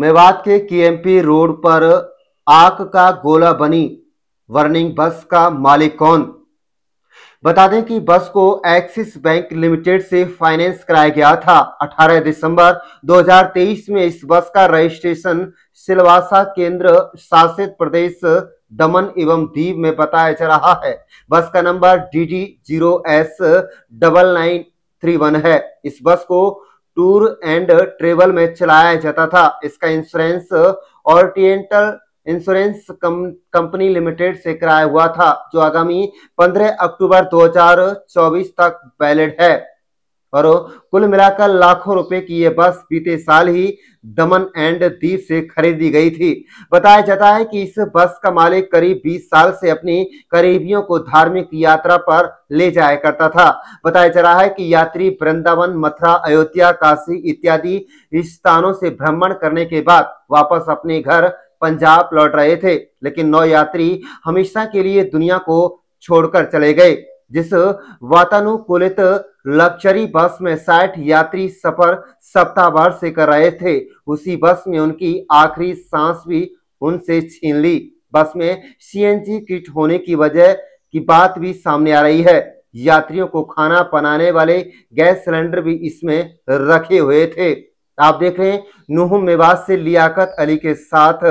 मेवात के KMP road पर आग का गोला बनी वर्निंग बस का मालिक कौन बता दें कि बस को एक्सिस बैंक लिमिटेड से फाइनेंस कराया गया था 18 दिसंबर 2023 में इस बस का रजिस्ट्रेशन सिलवासा केंद्र शासित प्रदेश दमन एवं दीव में बताया जा रहा है बस का number D D zero S double nine three one है इस बस को टूर एंड ट्रेवल में चलाया जाता था इसका insurance Oriental insurance company limited से कराया हुआ था जो आगामी 15 अक्टूबर 2024 तक वैलिड है और कुल मिलाकर लाखों रुपए की यह बस बीते साल ही दमन एंड दीप से खरीदी गई थी बताया जाता है कि इस बस का मालिक करीब 20 साल से अपनी करीबियों को धार्मिक यात्रा पर ले जाया करता था बताया जा रहा है कि यात्री वृंदावन मथुरा अयोध्या काशी इत्यादि स्थानों से भ्रमण करने के बाद वापस अपने घर पंजाब लौट रहे थे लेकिन नौ यात्री हमेशा के लिए दुनिया को छोड़कर चले गए जिस वातानुकूलित लग्जरी बस में साठ यात्री सफर सप्ताह भर से कर रहे थे उसी बस में उनकी आखिरी सांस भी उनसे छीन ली बस में सीएनजी किट होने की वजह की बात भी सामने आ रही है यात्रियों को खाना बनाने वाले गैस सिलेंडर भी इसमें रखे हुए थे आप देख रहे हैं नूह मेवात से लियाकत अली के साथ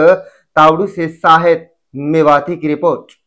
तावड़ू से साहिद मेवाती की रिपोर्ट